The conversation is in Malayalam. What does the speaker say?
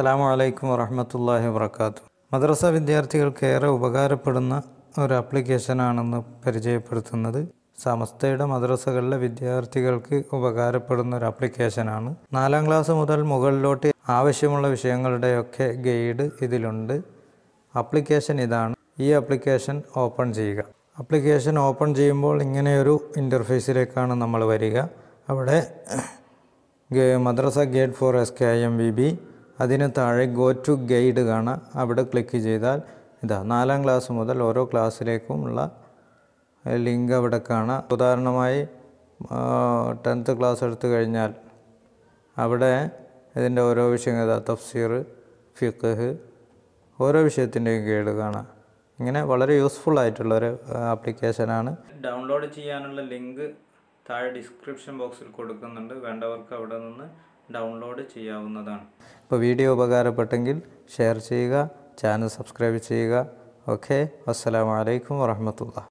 അസ്സാം വലൈക്കും വറഹമത്തല്ലാഹി വർക്കാത്തു മദ്രസ വിദ്യാർത്ഥികൾക്ക് ഏറെ ഉപകാരപ്പെടുന്ന ഒരു ആപ്ലിക്കേഷനാണെന്ന് പരിചയപ്പെടുത്തുന്നത് സമസ്തയുടെ മദ്രസകളിലെ വിദ്യാർത്ഥികൾക്ക് ഉപകാരപ്പെടുന്ന ഒരു ആപ്ലിക്കേഷനാണ് നാലാം ക്ലാസ് മുതൽ മുകളിലോട്ട് ആവശ്യമുള്ള വിഷയങ്ങളുടെയൊക്കെ ഗൈഡ് ഇതിലുണ്ട് ആപ്ലിക്കേഷൻ ഇതാണ് ഈ ആപ്ലിക്കേഷൻ ഓപ്പൺ ചെയ്യുക ആപ്ലിക്കേഷൻ ഓപ്പൺ ചെയ്യുമ്പോൾ ഇങ്ങനെയൊരു ഇൻ്റർഫേസിലേക്കാണ് നമ്മൾ വരിക അവിടെ മദ്രസ gate four S K I M V B അതിന് താഴെ ഗോ ടു ഗൈഡ് കാണാം അവിടെ ക്ലിക്ക് ചെയ്താൽ ഇതാ നാലാം ക്ലാസ് മുതൽ ഓരോ ക്ലാസ്സിലേക്കുമുള്ള ലിങ്ക് അവിടെ കാണാം ഉദാഹരണമായി ടെൻത്ത് ക്ലാസ് എടുത്ത് കഴിഞ്ഞാൽ അവിടെ ഇതിൻ്റെ ഓരോ വിഷയങ്ങൾ ഇതാ തഫ്സീർ ഫിഖ് ഓരോ വിഷയത്തിൻ്റെയും ഗൈഡ് കാണാം ഇങ്ങനെ വളരെ യൂസ്ഫുൾ ആയിട്ടുള്ള ഒരു ആപ്ലിക്കേഷനാണ് ഡൗൺലോഡ് ചെയ്യാനുള്ള ലിങ്ക് താഴെ ഡിസ്ക്രിപ്ഷൻ ബോക്സിൽ കൊടുക്കുന്നുണ്ട് വേണ്ടവർക്ക് അവിടെ നിന്ന് ഡൗൺലോഡ് ചെയ്യാവുന്നതാണ് ഇപ്പോൾ വീഡിയോ ഉപകാരപ്പെട്ടെങ്കിൽ ഷെയർ ചെയ്യുക ചാനൽ സബ്സ്ക്രൈബ് ചെയ്യുക ഓക്കെ അസ്സലാമലൈക്കും വാഹമത്തുള്ള